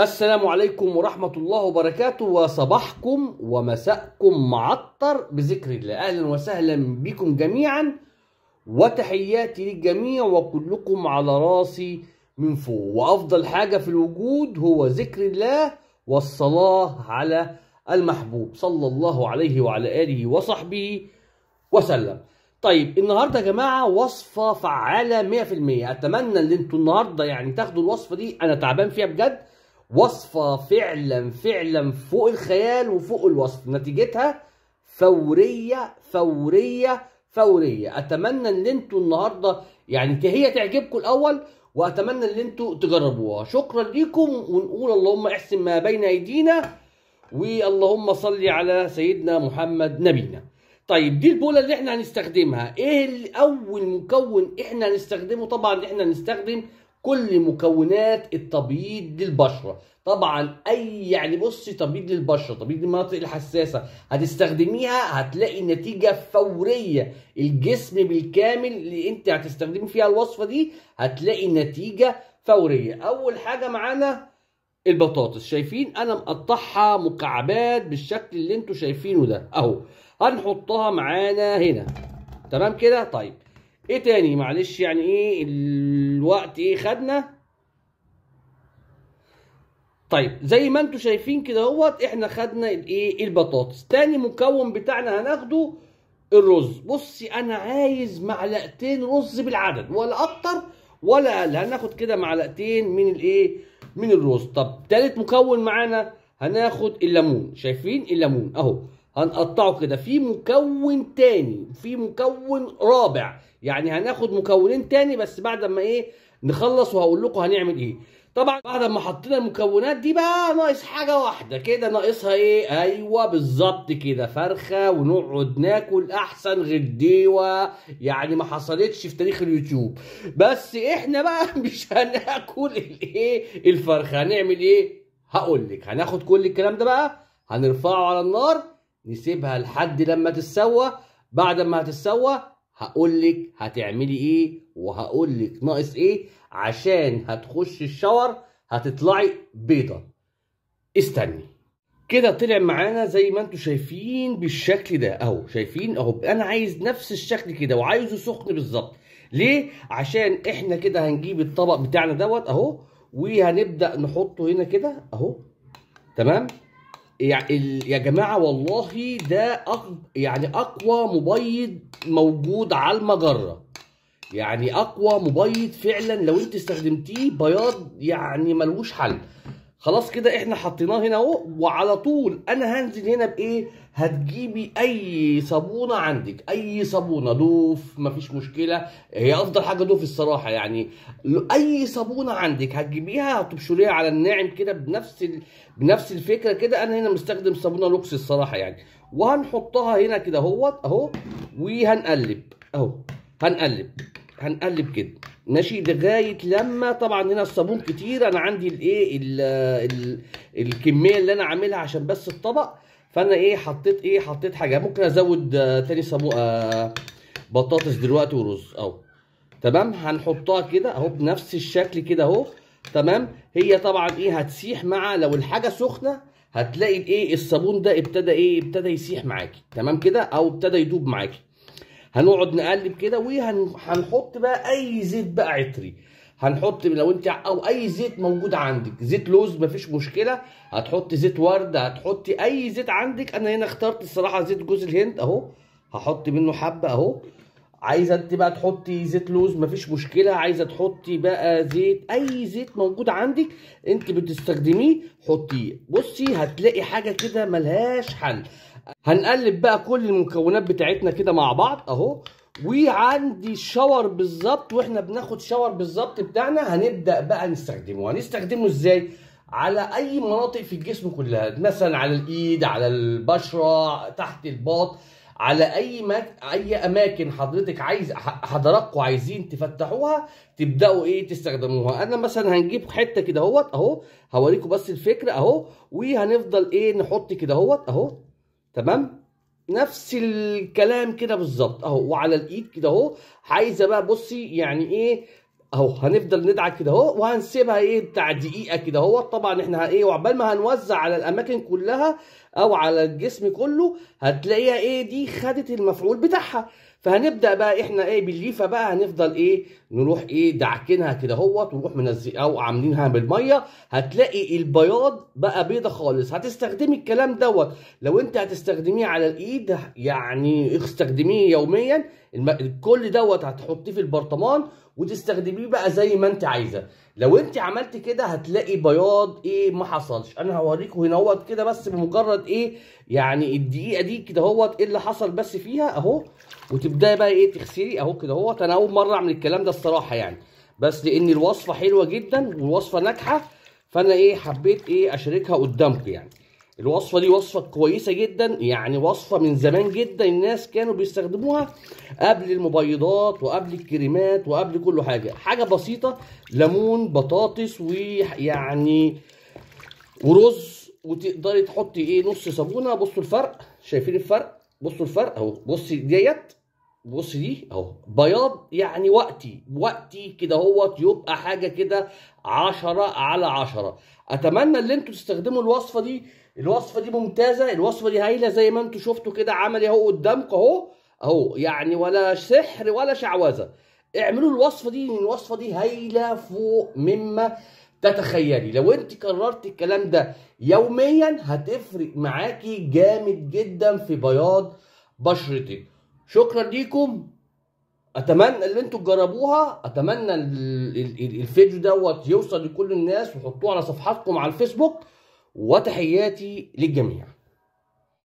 السلام عليكم ورحمة الله وبركاته وصباحكم ومساءكم معطر بذكر الله أهلا وسهلا بكم جميعا وتحياتي للجميع وكلكم على راسي من فوق وأفضل حاجة في الوجود هو ذكر الله والصلاة على المحبوب صلى الله عليه وعلى آله وصحبه وسلم طيب النهارده يا جماعه وصفه فعاله 100% اتمنى ان انتوا النهارده يعني تاخدوا الوصفه دي انا تعبان فيها بجد وصفة فعلا فعلا فوق الخيال وفوق الوصف نتيجتها فورية فورية فورية أتمنى أن انتوا النهاردة يعني هي تعجبكم الأول وأتمنى أن انتوا تجربوها شكرا لكم ونقول اللهم احسن ما بين أيدينا واللهم صل على سيدنا محمد نبينا طيب دي البوله اللي احنا هنستخدمها ايه اول مكون احنا هنستخدمه طبعا احنا هنستخدم كل مكونات التبييض للبشره طبعا اي يعني بصي تبييض للبشره تبييض للمناطق الحساسه هتستخدميها هتلاقي نتيجه فوريه الجسم بالكامل اللي انت هتستخدمي فيها الوصفه دي هتلاقي نتيجه فوريه اول حاجه معانا البطاطس شايفين انا مقطعها مكعبات بالشكل اللي انتوا شايفينه ده اهو هنحطها معانا هنا تمام كده طيب ايه تاني معلش يعني ايه الوقت ايه خدنا طيب زي ما انتم شايفين كده اهوت احنا خدنا الايه البطاطس تاني مكون بتاعنا هناخده الرز بصي انا عايز معلقتين رز بالعدد ولا اكتر ولا اقل هناخد كده معلقتين من الايه من الرز طب تالت مكون معانا هناخد الليمون شايفين الليمون اهو هنقطعه كده في مكون تاني في مكون رابع يعني هناخد مكونين تاني بس بعد ما ايه نخلص وهقول لكم هنعمل ايه طبعا بعد ما حطينا المكونات دي بقى ناقص حاجه واحده كده ناقصها ايه ايوه بالظبط كده فرخه ونقعد ناكل احسن غديوه يعني ما حصلتش في تاريخ اليوتيوب بس احنا بقى مش هناكل الايه الفرخه هنعمل ايه هقول لك هناخد كل الكلام ده بقى هنرفعه على النار نسيبها لحد لما تتسوى بعد ما هتتسوى هقول لك هتعملي ايه وهقول لك ناقص ايه عشان هتخشي الشاور هتطلعي بيضه استني كده طلع معانا زي ما انتم شايفين بالشكل ده اهو شايفين اهو انا عايز نفس الشكل كده وعايزه سخن بالظبط ليه عشان احنا كده هنجيب الطبق بتاعنا دوت اهو وهنبدا نحطه هنا كده اهو تمام يا جماعه والله ده أق... يعني اقوى مبيض موجود على المجره يعني اقوى مبيض فعلا لو انت استخدمتيه بياض يعني ملوش حل خلاص كده احنا حطيناه هنا اهو وعلى طول انا هنزل هنا بايه هتجيبي اي صابونه عندك اي صابونه دوف مفيش مشكله هي افضل حاجه دوف الصراحه يعني اي صابونه عندك هتجيبيها هتبشريها على الناعم كده بنفس ال... بنفس الفكره كده انا هنا مستخدم صابونه لوكس الصراحه يعني وهنحطها هنا كده اهوت اهو وهنقلب اهو هنقلب هنقلب كده ماشي لغايه لما طبعا هنا الصابون كتير انا عندي الايه الكميه اللي انا عاملها عشان بس الطبق فانا ايه حطيت ايه حطيت حاجه ممكن ازود آه، تاني صابون آه، بطاطس دلوقتي ورز اهو تمام هنحطها كده اهو بنفس الشكل كده اهو تمام هي طبعا ايه هتسيح مع لو الحاجه سخنه هتلاقي الايه الصابون ده ابتدى ايه ابتدى يسيح معاكي تمام كده او ابتدى يدوب معاكي هنقعد نقلب كده وهنحط بقى اي زيت بقى عطري هنحط لو انت او اي زيت موجود عندك زيت لوز مفيش مشكله هتحطي زيت ورد هتحطي اي زيت عندك انا هنا اخترت الصراحه زيت جوز الهند اهو هحط منه حبه اهو عايزه انت بقى تحطي زيت لوز مفيش مشكله عايزه تحطي بقى زيت اي زيت موجود عندك انت بتستخدميه حطيه بصي هتلاقي حاجه كده ملهاش حل هنقلب بقى كل المكونات بتاعتنا كده مع بعض اهو وعندي الشاور بالظبط واحنا بناخد شاور بالظبط بتاعنا هنبدا بقى نستخدمه هنستخدمه ازاي على اي مناطق في الجسم كلها مثلا على الايد على البشره تحت الباط على اي ما... اي اماكن حضرتك عايز حضراتكم عايزين تفتحوها تبداوا ايه تستخدموها انا مثلا هنجيب حته كده اهوت اهو هوريكم بس الفكره اهو وهنفضل ايه نحط كده اهوت اهو تمام نفس الكلام كده بالظبط اهو وعلى الايد كده اهو عايزه بقى بصي يعني ايه اهو هنفضل ندعك كده اهو وهنسيبها ايه بتاع دقيقه كده اهو طبعا احنا ايه وعبال ما هنوزع على الاماكن كلها او على الجسم كله هتلاقيها ايه دي خدت المفعول بتاعها فهنبدا بقى احنا ايه بالليفه بقى هنفضل ايه نروح ايه دعكنها كده اهوت ونروح منزل او عاملينها بالميه هتلاقي البياض بقى بيضه خالص هتستخدمي الكلام دوت لو انت هتستخدميه على الايد يعني استخدميه يوميا الم... كل دوت هتحطيه في البرطمان وتستخدميه بقى زي ما انت عايزه لو انت عملت كده هتلاقي بياض ايه ما حصلش انا هوريكم هنا كده بس بمجرد ايه يعني الدقيقه دي كده اهوت ايه اللي حصل بس فيها اهو وتبداي بقى ايه تغسلي اهو كده اهوت انا اول مره اعمل الكلام ده الصراحه يعني بس لان الوصفه حلوه جدا والوصفه ناجحه فانا ايه حبيت ايه اشاركها قدامكم يعني الوصفه دي وصفه كويسه جدا يعني وصفه من زمان جدا الناس كانوا بيستخدموها قبل المبيضات وقبل الكريمات وقبل كل حاجه حاجه بسيطه ليمون بطاطس ويعني ورز وتقدري تحطي ايه نص صابونه بصوا الفرق شايفين الفرق بصوا الفرق اهو بصي ديت بص دي اهو بياض يعني وقتي وقتي كده اهوت يبقى حاجه كده عشرة على عشرة اتمنى ان انتوا تستخدموا الوصفه دي الوصفه دي ممتازه الوصفه دي هايله زي ما انتوا شفتوا كده عملي اهو قدامكم اهو اهو يعني ولا سحر ولا شعوذه اعملوا الوصفه دي الوصفه دي هايله فوق مما تتخيلي لو انت كررت الكلام ده يوميا هتفرق معاكي جامد جدا في بياض بشرتك شكرا ليكم اتمنى ان انتوا تجربوها اتمنى الفيديو دوت يوصل لكل الناس وحطوه على صفحاتكم على الفيسبوك وتحياتي للجميع